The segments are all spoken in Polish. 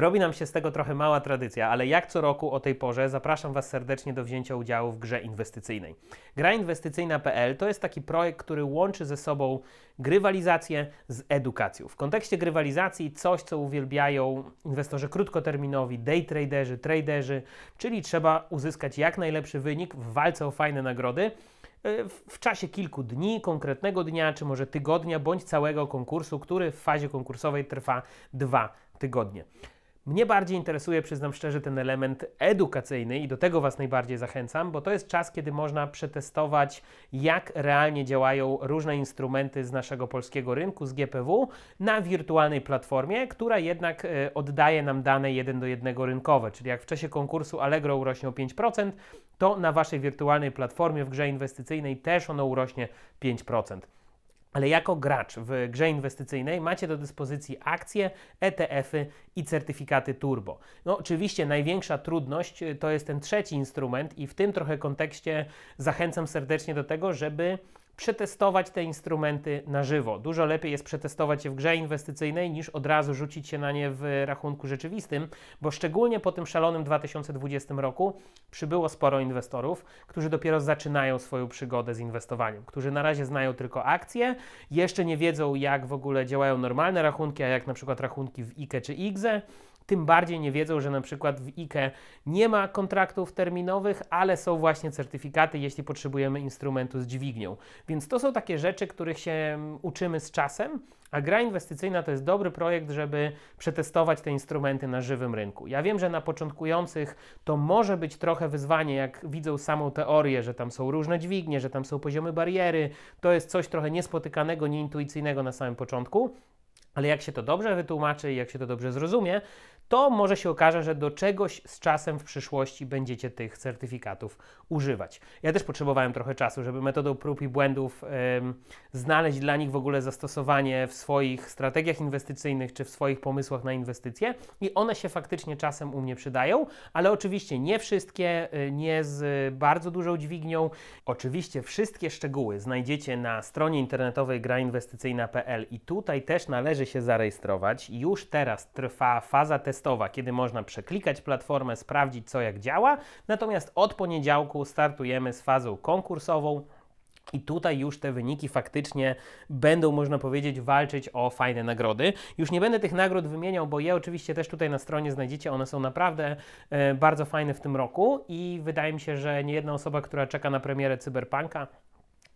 Robi nam się z tego trochę mała tradycja, ale jak co roku o tej porze zapraszam Was serdecznie do wzięcia udziału w grze inwestycyjnej. Gra inwestycyjna.pl to jest taki projekt, który łączy ze sobą grywalizację z edukacją. W kontekście grywalizacji coś, co uwielbiają inwestorzy krótkoterminowi, day traderzy, traderzy, czyli trzeba uzyskać jak najlepszy wynik w walce o fajne nagrody e, w czasie kilku dni, konkretnego dnia, czy może tygodnia, bądź całego konkursu, który w fazie konkursowej trwa dwa tygodnie. Mnie bardziej interesuje, przyznam szczerze, ten element edukacyjny i do tego Was najbardziej zachęcam, bo to jest czas, kiedy można przetestować, jak realnie działają różne instrumenty z naszego polskiego rynku, z GPW, na wirtualnej platformie, która jednak e, oddaje nam dane 1 do 1 rynkowe. Czyli jak w czasie konkursu Allegro urośnie o 5%, to na Waszej wirtualnej platformie w grze inwestycyjnej też ono urośnie 5% ale jako gracz w grze inwestycyjnej macie do dyspozycji akcje, ETF-y i certyfikaty turbo. No, oczywiście największa trudność y, to jest ten trzeci instrument, i w tym trochę kontekście zachęcam serdecznie do tego, żeby przetestować te instrumenty na żywo. Dużo lepiej jest przetestować je w grze inwestycyjnej niż od razu rzucić się na nie w rachunku rzeczywistym, bo szczególnie po tym szalonym 2020 roku przybyło sporo inwestorów, którzy dopiero zaczynają swoją przygodę z inwestowaniem, którzy na razie znają tylko akcje, jeszcze nie wiedzą jak w ogóle działają normalne rachunki, a jak na przykład rachunki w IKE czy IGZE tym bardziej nie wiedzą, że na przykład w IKE nie ma kontraktów terminowych, ale są właśnie certyfikaty, jeśli potrzebujemy instrumentu z dźwignią. Więc to są takie rzeczy, których się mm, uczymy z czasem, a gra inwestycyjna to jest dobry projekt, żeby przetestować te instrumenty na żywym rynku. Ja wiem, że na początkujących to może być trochę wyzwanie, jak widzą samą teorię, że tam są różne dźwignie, że tam są poziomy bariery. To jest coś trochę niespotykanego, nieintuicyjnego na samym początku ale jak się to dobrze wytłumaczy i jak się to dobrze zrozumie, to może się okaże, że do czegoś z czasem w przyszłości będziecie tych certyfikatów używać. Ja też potrzebowałem trochę czasu, żeby metodą prób i błędów ym, znaleźć dla nich w ogóle zastosowanie w swoich strategiach inwestycyjnych czy w swoich pomysłach na inwestycje i one się faktycznie czasem u mnie przydają, ale oczywiście nie wszystkie, y, nie z bardzo dużą dźwignią. Oczywiście wszystkie szczegóły znajdziecie na stronie internetowej grainwestycyjna.pl i tutaj też należy należy się zarejestrować. Już teraz trwa faza testowa, kiedy można przeklikać platformę, sprawdzić co jak działa. Natomiast od poniedziałku startujemy z fazą konkursową. I tutaj już te wyniki faktycznie będą, można powiedzieć, walczyć o fajne nagrody. Już nie będę tych nagród wymieniał, bo je oczywiście też tutaj na stronie znajdziecie. One są naprawdę e, bardzo fajne w tym roku i wydaje mi się, że nie jedna osoba, która czeka na premierę Cyberpunka,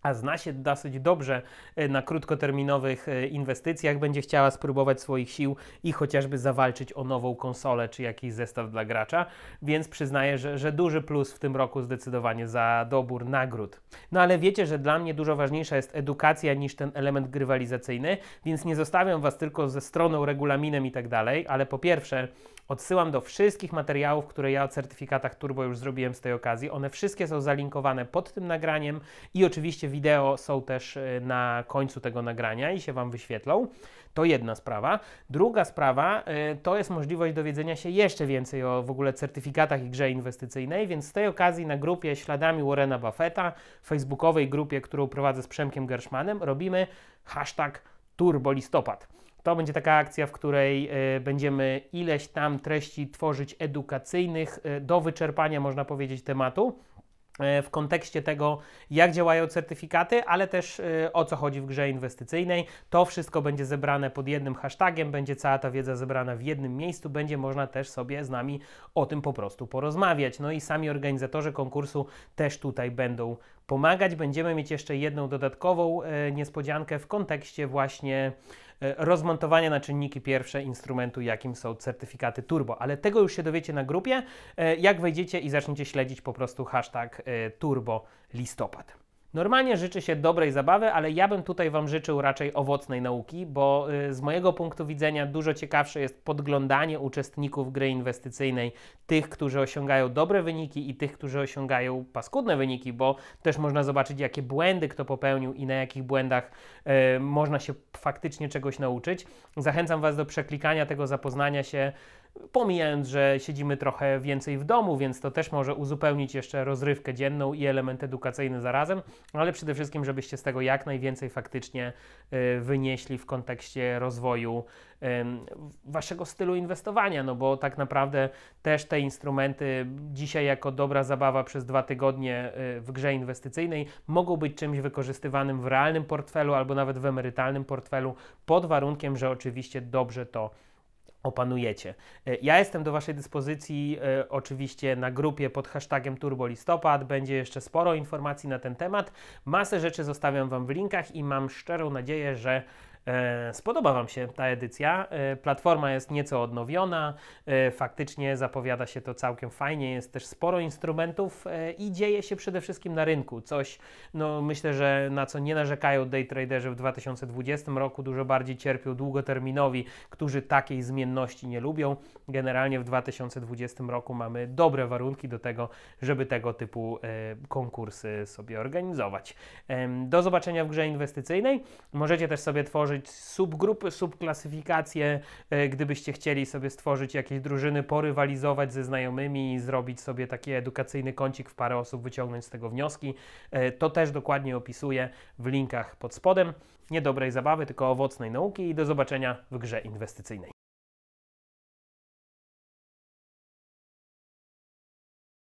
a zna się dosyć dobrze e, na krótkoterminowych e, inwestycjach, będzie chciała spróbować swoich sił i chociażby zawalczyć o nową konsolę czy jakiś zestaw dla gracza, więc przyznaję, że, że duży plus w tym roku zdecydowanie za dobór nagród. No ale wiecie, że dla mnie dużo ważniejsza jest edukacja niż ten element grywalizacyjny, więc nie zostawiam Was tylko ze stroną, regulaminem i tak dalej, ale po pierwsze odsyłam do wszystkich materiałów, które ja o certyfikatach Turbo już zrobiłem z tej okazji. One wszystkie są zalinkowane pod tym nagraniem i oczywiście wideo są też y, na końcu tego nagrania i się Wam wyświetlą. To jedna sprawa. Druga sprawa y, to jest możliwość dowiedzenia się jeszcze więcej o w ogóle certyfikatach i grze inwestycyjnej, więc z tej okazji na grupie Śladami Warrena Buffetta, facebookowej grupie, którą prowadzę z Przemkiem Gerszmanem, robimy hashtag turbolistopad. To będzie taka akcja, w której y, będziemy ileś tam treści tworzyć edukacyjnych do wyczerpania, można powiedzieć, tematu. E, w kontekście tego, jak działają certyfikaty, ale też e, o co chodzi w grze inwestycyjnej. To wszystko będzie zebrane pod jednym hashtagiem, będzie cała ta wiedza zebrana w jednym miejscu, będzie można też sobie z nami o tym po prostu porozmawiać. No i sami organizatorzy konkursu też tutaj będą pomagać. Będziemy mieć jeszcze jedną dodatkową e, niespodziankę w kontekście właśnie E, rozmontowania na czynniki pierwsze instrumentu, jakim są certyfikaty turbo. Ale tego już się dowiecie na grupie, e, jak wejdziecie i zaczniecie śledzić po prostu hashtag e, turbo listopad. Normalnie życzy się dobrej zabawy, ale ja bym tutaj Wam życzył raczej owocnej nauki, bo y, z mojego punktu widzenia dużo ciekawsze jest podglądanie uczestników gry inwestycyjnej, tych, którzy osiągają dobre wyniki i tych, którzy osiągają paskudne wyniki, bo też można zobaczyć, jakie błędy kto popełnił i na jakich błędach y, można się faktycznie czegoś nauczyć. Zachęcam Was do przeklikania tego, zapoznania się Pomijając, że siedzimy trochę więcej w domu, więc to też może uzupełnić jeszcze rozrywkę dzienną i element edukacyjny zarazem, ale przede wszystkim, żebyście z tego jak najwięcej faktycznie y, wynieśli w kontekście rozwoju waszego stylu inwestowania, no bo tak naprawdę też te instrumenty dzisiaj jako dobra zabawa przez dwa tygodnie y, w grze inwestycyjnej mogą być czymś wykorzystywanym w realnym portfelu albo nawet w emerytalnym portfelu pod warunkiem, że oczywiście dobrze to opanujecie. E, ja jestem do Waszej dyspozycji e, oczywiście na grupie pod hashtagiem TurboListopad. Będzie jeszcze sporo informacji na ten temat. Masę rzeczy zostawiam Wam w linkach i mam szczerą nadzieję, że E, spodoba Wam się ta edycja. E, platforma jest nieco odnowiona, e, faktycznie zapowiada się to całkiem fajnie, jest też sporo instrumentów i dzieje się przede wszystkim na rynku. Coś, no myślę, że na co nie narzekają day traderzy w 2020 roku, dużo bardziej cierpią długoterminowi, którzy takiej zmienności nie lubią. Generalnie w 2020 roku mamy dobre warunki do tego, żeby tego typu konkursy sobie organizować. Do zobaczenia w grze inwestycyjnej. Możecie też sobie tworzyć stworzyć subgrupy, subklasyfikacje, e, gdybyście chcieli sobie stworzyć jakieś drużyny, porywalizować ze znajomymi i zrobić sobie taki edukacyjny kącik w parę osób, wyciągnąć z tego wnioski. E, to też dokładnie opisuję w linkach pod spodem. Nie dobrej zabawy, tylko owocnej nauki i do zobaczenia w grze inwestycyjnej.